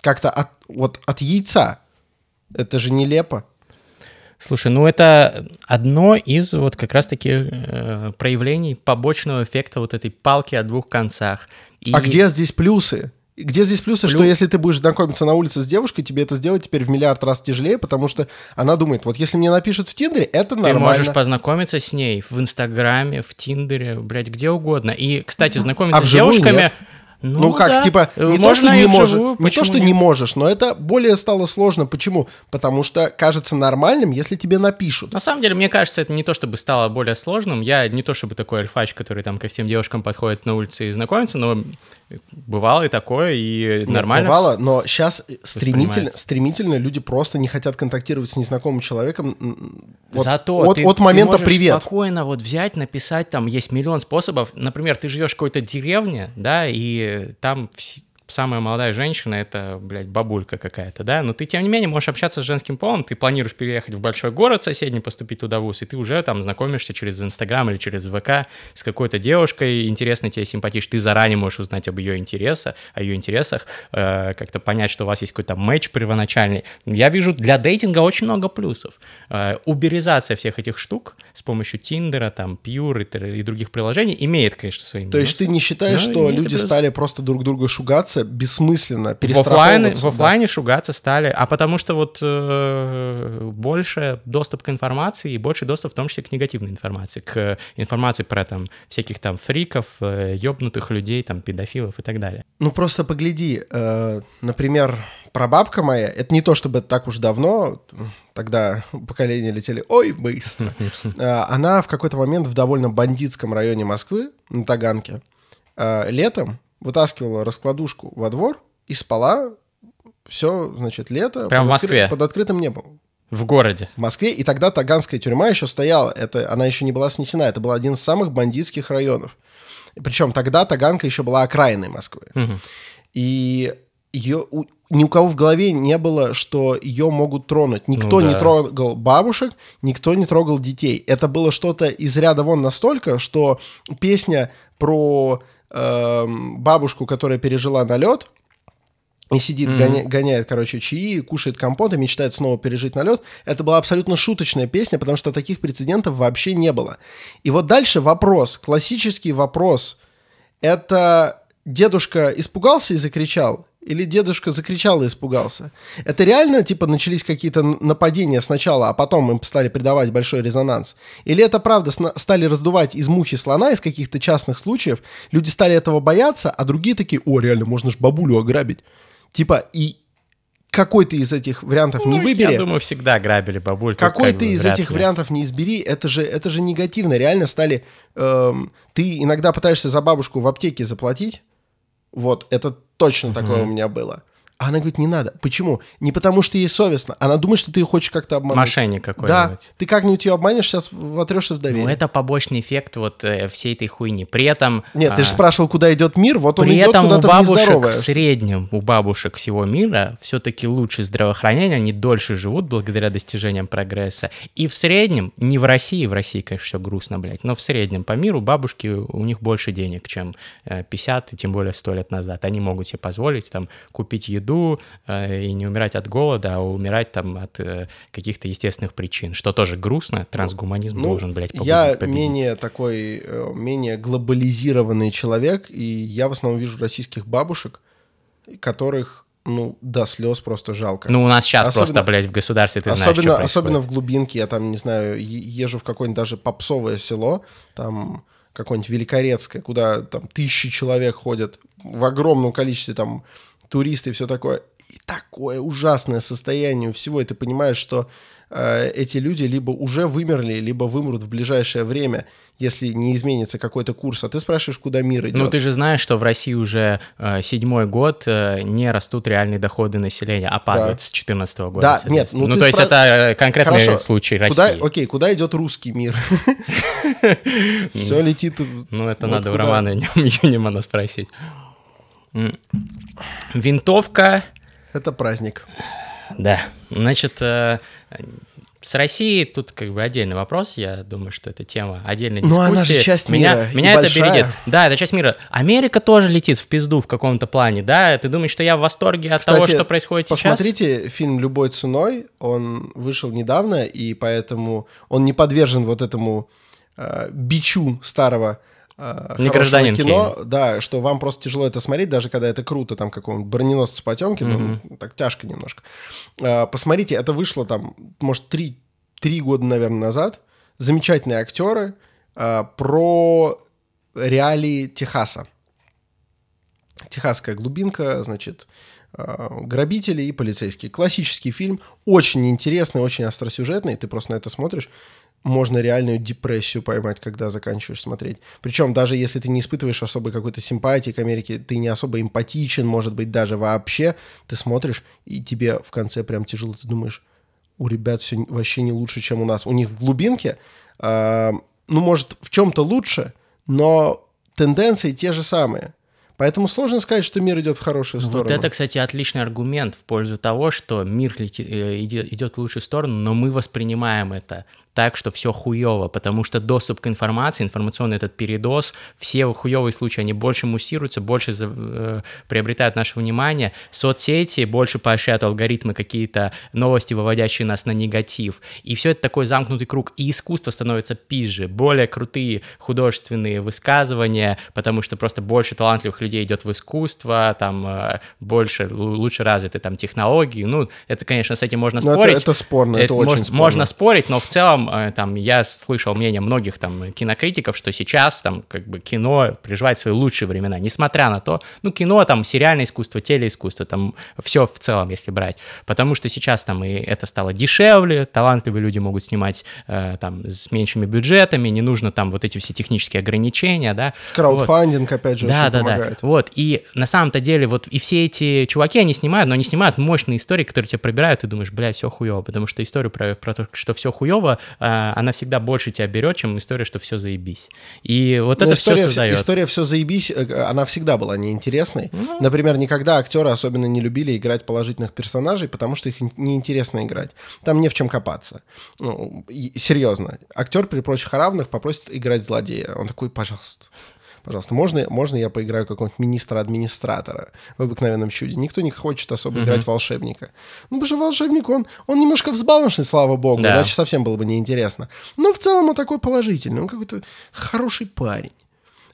Как-то от, вот от яйца. Это же нелепо. Слушай, ну это одно из вот как раз-таки э, проявлений побочного эффекта вот этой палки о двух концах. И... А где здесь плюсы? Где здесь плюсы, Плюс... что если ты будешь знакомиться на улице с девушкой, тебе это сделать теперь в миллиард раз тяжелее, потому что она думает, вот если мне напишут в Тиндере, это нормально. Ты можешь познакомиться с ней в Инстаграме, в Тиндере, блядь, где угодно. И, кстати, знакомиться а с девушками... Нет ну, ну как, да. типа, не Можно то, что не можешь, живую, не то, что нет? не можешь, но это более стало сложно. Почему? Потому что кажется нормальным, если тебе напишут. На самом деле, мне кажется, это не то, чтобы стало более сложным. Я не то, чтобы такой альфач, который там ко всем девушкам подходит на улице и знакомится, но бывало и такое, и нормально. Нет, бывало, но сейчас стремительно, стремительно люди просто не хотят контактировать с незнакомым человеком. Вот, Зато от, ты, от момента ты привет. спокойно вот взять, написать, там есть миллион способов. Например, ты живешь в какой-то деревне, да, и и там самая молодая женщина — это, блядь, бабулька какая-то, да? Но ты, тем не менее, можешь общаться с женским полом, ты планируешь переехать в большой город соседний, поступить туда в ВУЗ, и ты уже там знакомишься через Инстаграм или через ВК с какой-то девушкой, интересно тебе, симпатичной, ты заранее можешь узнать об ее интересах, о ее интересах, э, как-то понять, что у вас есть какой-то матч первоначальный. Я вижу для дейтинга очень много плюсов. Э, уберизация всех этих штук с помощью Тиндера, там, Пьюр и, других приложений имеет, конечно, свои минусы. То есть ты не считаешь, что люди плюс. стали просто друг друга шугаться шугаться бессмысленно, перестраховываться. В офлайне да. шугаться стали, а потому что вот э, больше доступ к информации и больше доступ в том числе к негативной информации, к информации про там всяких там фриков, э, ёбнутых людей, там педофилов и так далее. Ну просто погляди, э, например, бабка моя, это не то чтобы так уж давно, тогда поколения летели, ой, быстро. Э, она в какой-то момент в довольно бандитском районе Москвы, на Таганке, э, летом вытаскивала раскладушку во двор и спала все, значит, лето. Прямо в Москве? Откры... Под открытым небом. В городе. В Москве. И тогда Таганская тюрьма еще стояла. Это, она еще не была снесена. Это был один из самых бандитских районов. Причем тогда Таганка еще была окраиной Москвы. Угу. И ее, у, ни у кого в голове не было, что ее могут тронуть. Никто ну, да. не трогал бабушек, никто не трогал детей. Это было что-то из ряда вон настолько, что песня про э, бабушку, которая пережила налет, и сидит, mm-hmm. гоня, гоняет, короче, чаи, кушает компот и мечтает снова пережить налет. Это была абсолютно шуточная песня, потому что таких прецедентов вообще не было. И вот дальше вопрос, классический вопрос. Это дедушка испугался и закричал, или дедушка закричал и испугался? Это реально, типа, начались какие-то нападения сначала, а потом им стали придавать большой резонанс? Или это правда стали раздувать из мухи слона, из каких-то частных случаев? Люди стали этого бояться, а другие такие, о, реально, можно же бабулю ограбить. Типа, и какой ты из этих вариантов ну, не выбери. Я думаю, всегда грабили бабуль. Какой как ты бы, из этих ли. вариантов не избери, это же, это же негативно. Реально стали... Эм, ты иногда пытаешься за бабушку в аптеке заплатить, вот, это точно mm такое у меня было. А она говорит, не надо. Почему? Не потому, что ей совестно. Она думает, что ты ее хочешь как-то обмануть. Мошенник какой-нибудь. Да, ты как-нибудь ее обманешь, сейчас вотрешься в доверие. Ну, это побочный эффект вот э, всей этой хуйни. При этом... Нет, а... ты же а, спрашивал, куда идет мир, вот он При идет этом у бабушек в среднем, у бабушек всего мира все-таки лучше здравоохранение, они дольше живут благодаря достижениям прогресса. И в среднем, не в России, в России, конечно, все грустно, блядь, но в среднем по миру бабушки, у них больше денег, чем 50 э, и тем более 100 лет назад. Они могут себе позволить там купить еду, еду э, и не умирать от голода, а умирать там от э, каких-то естественных причин, что тоже грустно, трансгуманизм ну, должен, блядь, победить. Я победить. менее такой, э, менее глобализированный человек, и я в основном вижу российских бабушек, которых ну, до слез просто жалко. Ну, у нас сейчас особенно, просто, блядь, в государстве ты особенно, знаешь, что Особенно в глубинке, я там, не знаю, езжу в какое-нибудь даже попсовое село, там какое-нибудь Великорецкое, куда там тысячи человек ходят в огромном количестве там туристы и все такое. И такое ужасное состояние всего. И ты понимаешь, что э, эти люди либо уже вымерли, либо вымрут в ближайшее время, если не изменится какой-то курс. А ты спрашиваешь, куда мир идет? Ну, ты же знаешь, что в России уже э, седьмой год э, не растут реальные доходы населения, а падают да. с 2014 года. Да, нет. Ну, ну то спра... есть это э, конкретный Хорошо. случай России. Куда, окей, куда идет русский мир? Все летит... Ну, это надо у Романа Юнимана спросить. Винтовка. Это праздник. Да. Значит, э, с Россией тут как бы отдельный вопрос. Я думаю, что это тема отдельной дискуссии. Ну, Но она же часть меня, мира. Меня это большая. бередит. Да, это часть мира. Америка тоже летит в пизду в каком-то плане, да? Ты думаешь, что я в восторге от Кстати, того, что происходит посмотрите сейчас? Посмотрите фильм «Любой ценой». Он вышел недавно, и поэтому он не подвержен вот этому э, бичу старого Э, не гражданин кино, Кейна. да, что вам просто тяжело это смотреть, даже когда это круто, там какого-нибудь броненосца Потемкина, mm-hmm. ну, так тяжко немножко. Э, посмотрите, это вышло там, может, три, три года, наверное, назад. Замечательные актеры э, про реалии Техаса. Техасская глубинка, значит, грабители и полицейские. Классический фильм, очень интересный, очень остросюжетный, ты просто на это смотришь можно реальную депрессию поймать, когда заканчиваешь смотреть. Причем даже если ты не испытываешь особой какой-то симпатии к Америке, ты не особо эмпатичен, может быть, даже вообще, ты смотришь, и тебе в конце прям тяжело, ты думаешь, у ребят все вообще не лучше, чем у нас. У них в глубинке, э, ну, может, в чем-то лучше, но тенденции те же самые. Поэтому сложно сказать, что мир идет в хорошую ну, сторону. Вот это, кстати, отличный аргумент в пользу того, что мир э, идет в лучшую сторону, но мы воспринимаем это так, что все хуево, потому что доступ к информации, информационный этот передоз, все хуевые случаи, они больше муссируются, больше за, э, приобретают наше внимание, соцсети больше поощряют алгоритмы, какие-то новости, выводящие нас на негатив, и все это такой замкнутый круг, и искусство становится пизже, более крутые художественные высказывания, потому что просто больше талантливых людей идет в искусство, там э, больше, лучше развиты там технологии, ну, это, конечно, с этим можно ну, спорить. Это, это спорно, это, это очень мож, спорно. Можно спорить, но в целом целом, э, там, я слышал мнение многих там кинокритиков, что сейчас там как бы кино переживает свои лучшие времена, несмотря на то, ну, кино там, сериальное искусство, телеискусство, там, все в целом, если брать, потому что сейчас там и это стало дешевле, талантливые люди могут снимать э, там с меньшими бюджетами, не нужно там вот эти все технические ограничения, да. Краудфандинг, вот. опять же, да, да, помогает. Да, вот, и на самом-то деле вот и все эти чуваки, они снимают, но они снимают мощные истории, которые тебя пробирают, и думаешь, бля, все хуево, потому что историю про, про то, что все хуево, а, она всегда больше тебя берет, чем история, что все заебись. И вот Но ну, это история, все создает. История «все заебись», э, она всегда была неинтересной. Ну. Например, никогда актеры особенно не любили играть положительных персонажей, потому что их неинтересно играть. Там не в чем копаться. Ну, серьезно. Актер при прочих равных попросит играть злодея. Он такой, пожалуйста пожалуйста, можно, можно я поиграю какого-нибудь министра-администратора в обыкновенном чуде? Никто не хочет особо mm-hmm. играть волшебника. Ну, потому что волшебник, он, он немножко взбалансный, слава богу, да. иначе совсем было бы неинтересно. Но в целом он такой положительный, он какой-то хороший парень.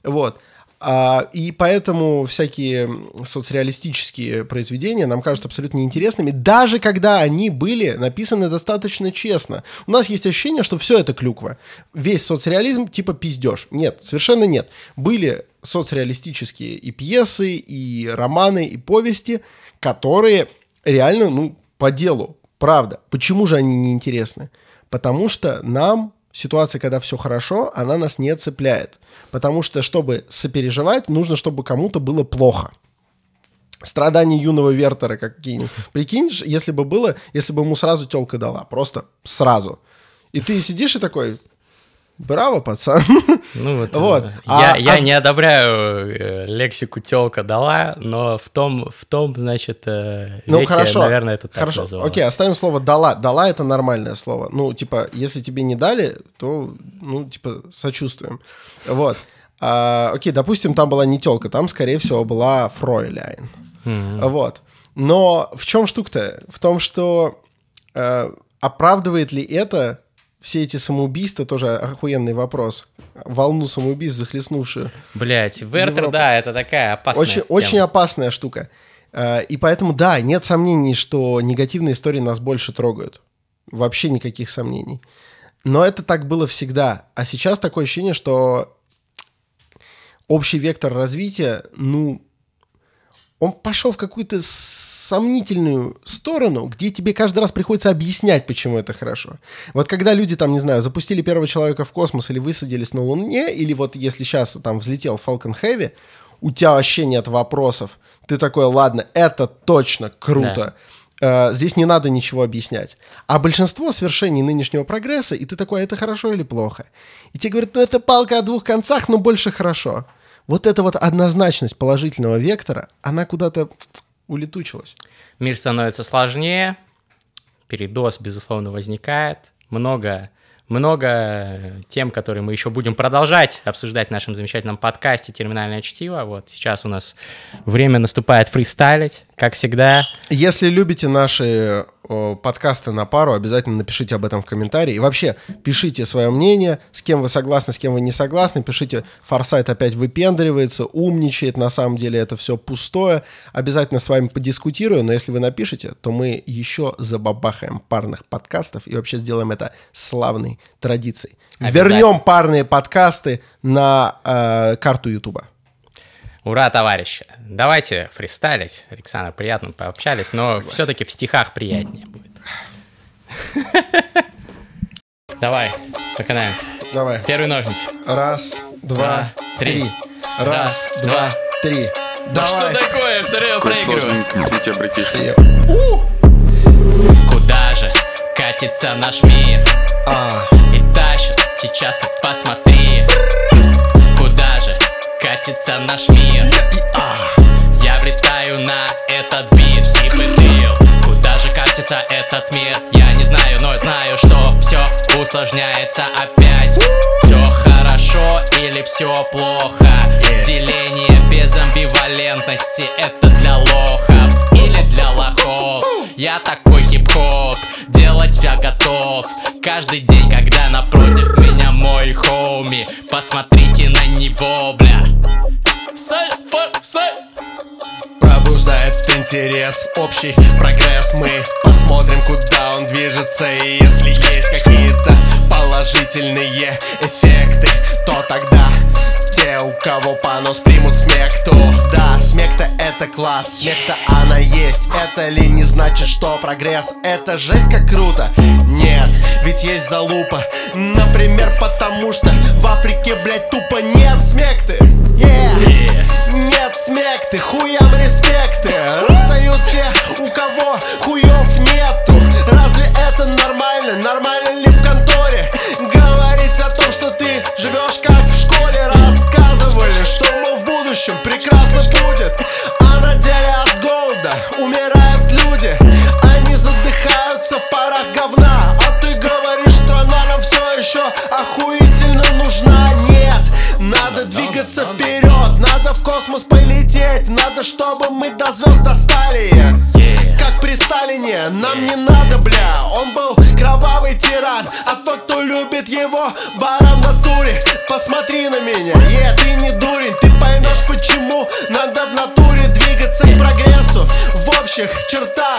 Вот. А, и поэтому всякие соцреалистические произведения нам кажутся абсолютно неинтересными, даже когда они были написаны достаточно честно. У нас есть ощущение, что все это клюква. Весь соцреализм типа пиздеж. Нет, совершенно нет. Были соцреалистические и пьесы, и романы, и повести, которые реально, ну, по делу, правда. Почему же они неинтересны? Потому что нам ситуация, когда все хорошо, она нас не цепляет. Потому что, чтобы сопереживать, нужно, чтобы кому-то было плохо. Страдания юного Вертера какие-нибудь. Прикинь, если бы было, если бы ему сразу телка дала, просто сразу. И ты сидишь и такой, Браво, пацан. Ну вот. вот. Э, я, а, я а... не одобряю э, лексику телка дала, но в том, в том значит, э, ну, веке, ну, хорошо. наверное, это так Хорошо, называлось. окей, оставим слово дала. Дала — это нормальное слово. Ну, типа, если тебе не дали, то, ну, типа, сочувствуем. Вот. А, окей, допустим, там была не телка, там, скорее всего, была фройляйн. Mm-hmm. Вот. Но в чем штука-то? В том, что э, оправдывает ли это все эти самоубийства, тоже охуенный вопрос. Волну самоубийств, захлестнувшую. Блять, Вертер, Европу. да, это такая опасная Очень, тема. очень опасная штука. А, и поэтому, да, нет сомнений, что негативные истории нас больше трогают. Вообще никаких сомнений. Но это так было всегда. А сейчас такое ощущение, что общий вектор развития, ну, он пошел в какую-то сомнительную сторону, где тебе каждый раз приходится объяснять, почему это хорошо. Вот когда люди там, не знаю, запустили первого человека в космос или высадились на Луне, или вот если сейчас там взлетел Falcon Heavy, у тебя вообще нет вопросов. Ты такой, ладно, это точно круто. Да э, здесь не надо ничего объяснять. А большинство свершений нынешнего прогресса, и ты такой, «А это хорошо или плохо? И тебе говорят, ну это палка о двух концах, но больше хорошо. Вот эта вот однозначность положительного вектора, она куда-то улетучилось. Мир становится сложнее, передоз, безусловно, возникает, много много тем, которые мы еще будем продолжать обсуждать в нашем замечательном подкасте «Терминальное чтиво». Вот сейчас у нас время наступает фристайлить, как всегда. Если любите наши Э, подкасты на пару, обязательно напишите об этом в комментарии. И вообще, пишите свое мнение, с кем вы согласны, с кем вы не согласны. Пишите, Форсайт опять выпендривается, умничает, на самом деле это все пустое. Обязательно с вами подискутирую, но если вы напишете, то мы еще забабахаем парных подкастов и вообще сделаем это славной традицией. Вернем парные подкасты на э, карту Ютуба. Ура, товарищи! Давайте фристайлить. Александр, приятно пообщались, но Согласен. все-таки в стихах приятнее будет. Давай, поканаемся. Давай. Первый ножницы. Раз, два, три. Раз, два, три. Давай. что такое? Все равно проигрываю. Куда же катится наш мир? А. И тащит сейчас, как посмотри катится наш мир Я влетаю на этот бит и пытаю Куда же катится этот мир? Я не знаю, но знаю, что все усложняется опять Все хорошо или все плохо Деление без амбивалентности Это для лохов или для лохов Я такой хип-хоп, делать я готов Каждый день, когда напротив меня мой хоми, Посмотрите на него, бля Сай, фар, Пробуждает интерес, общий прогресс Мы посмотрим, куда он движется И если есть какие-то положительные эффекты То тогда у кого понос примут смех Кто? Да, смех-то это класс, смех-то она есть Это ли не значит, что прогресс? Это жесть как круто Нет, ведь есть залупа Например, потому что в Африке, блять тупо нет смех ты yeah. Нет смех ты, в респекты Раздают те, у кого хуев нету Разве это нормально? Нормально ли в конторе? будущем прекрасно будет А на деле Надо, чтобы мы до звезд достали Как при Сталине, нам не надо, бля Он был кровавый тиран А тот, кто любит его, баран туре. Посмотри на меня, yeah, ты не дурень Ты поймешь, почему надо в натуре двигаться к прогрессу В общих чертах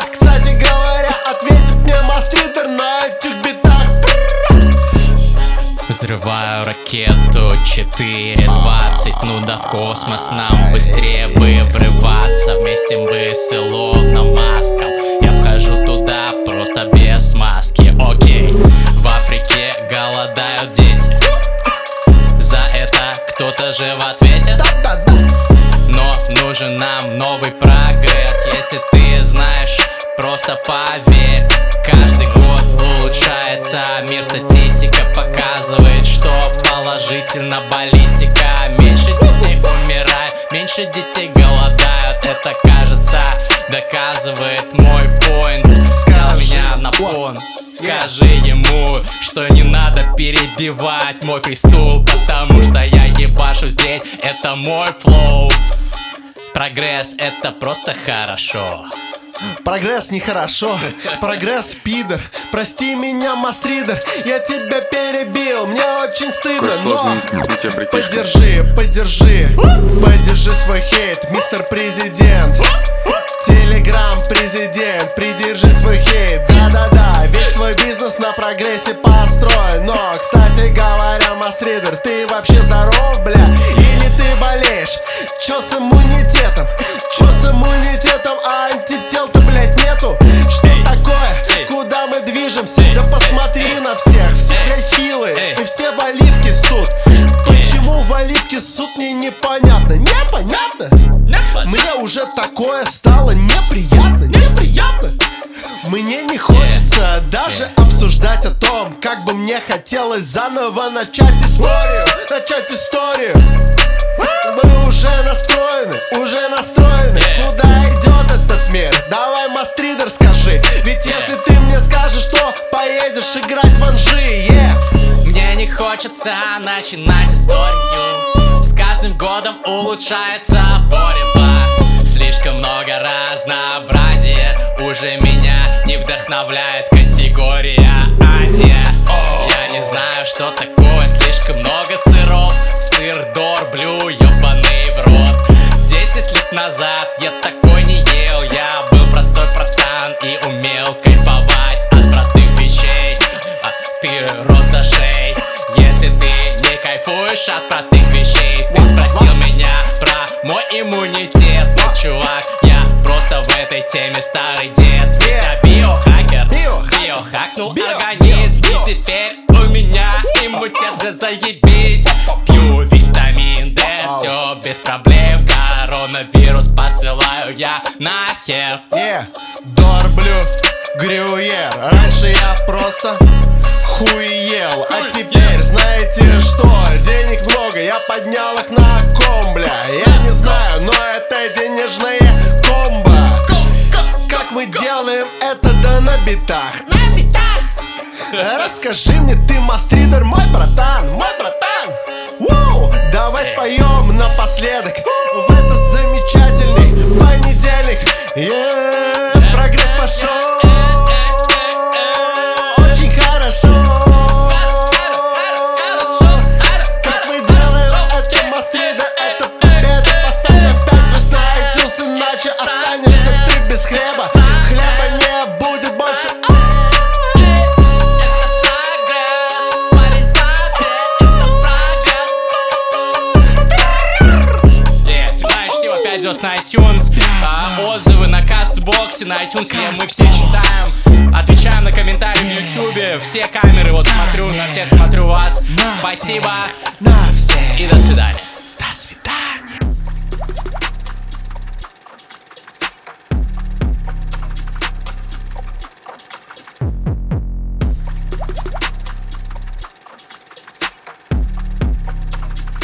Взрываю ракету 4.20 Ну да в космос нам быстрее бы врываться Вместе мы с Илоном Маском Я вхожу туда просто без маски Окей, в Африке голодают дети За это кто-то же в ответе Но нужен нам новый прогресс Если ты знаешь, просто поверь Каждый год улучшается мир статистики положительно баллистика Меньше детей умирает, меньше детей голодают Это кажется, доказывает мой поинт Сказал меня на пон Скажи ему, что не надо перебивать мой фристул Потому что я ебашу здесь, это мой флоу Прогресс это просто хорошо Прогресс нехорошо, прогресс пидор Прости меня, мастридер, я тебя перебил Мне очень стыдно, но Поддержи, поддержи, поддержи свой хейт Мистер президент, телеграм президент Придержи свой хейт, да-да-да Весь твой бизнес на прогрессе построен Но, кстати говоря, мастридер, ты вообще здоров, бля? Или ты болеешь? Чё с иммунитетом? Чё с иммунитетом? А антител-то, блядь, нету? Что эй, такое? Эй, Куда мы движемся? Эй, да посмотри на всех, все блядь хилые И все в оливке суд Почему в оливке суд, мне непонятно Непонятно? непонятно. Мне уже такое стало неприятно Неприятно мне не хочется даже обсуждать о том Как бы мне хотелось заново начать историю Начать историю Мы уже настроены, уже настроены Куда идет этот мир? Давай, мастридер, скажи Ведь если ты мне скажешь, что поедешь играть в анжи Мне не хочется начинать историю С каждым годом улучшается борьба. Слишком много разнообразия Уже меня не вдохновляет категория Азия Я не знаю, что такое Слишком много сыров Сыр, дор, блю, ёбаный в рот Десять лет назад я такой не ел Я был простой пацан и умел кайфовать От простых вещей а Ты рот за шеей Если ты не кайфуешь от простых вещей теме старый дед Ведь я биохакер, биохакнул организм И теперь у меня иммунитет, да заебись Пью витамин D, все без проблем Коронавирус посылаю я нахер Дорблю Грюер Раньше я просто хуел А теперь знаете что? Денег много, я поднял их на ком, бля Я не знаю, но это денежные комбо мы делаем это да на битах На битах Расскажи мне, ты мастридер, мой братан, мой братан Уу, Давай э. споем напоследок В этот замечательный понедельник yeah, Прогресс пошел на iTunes, yeah, мы все читаем Отвечаем на комментарии в ютубе Все камеры, вот смотрю, на всех смотрю вас Спасибо И до свидания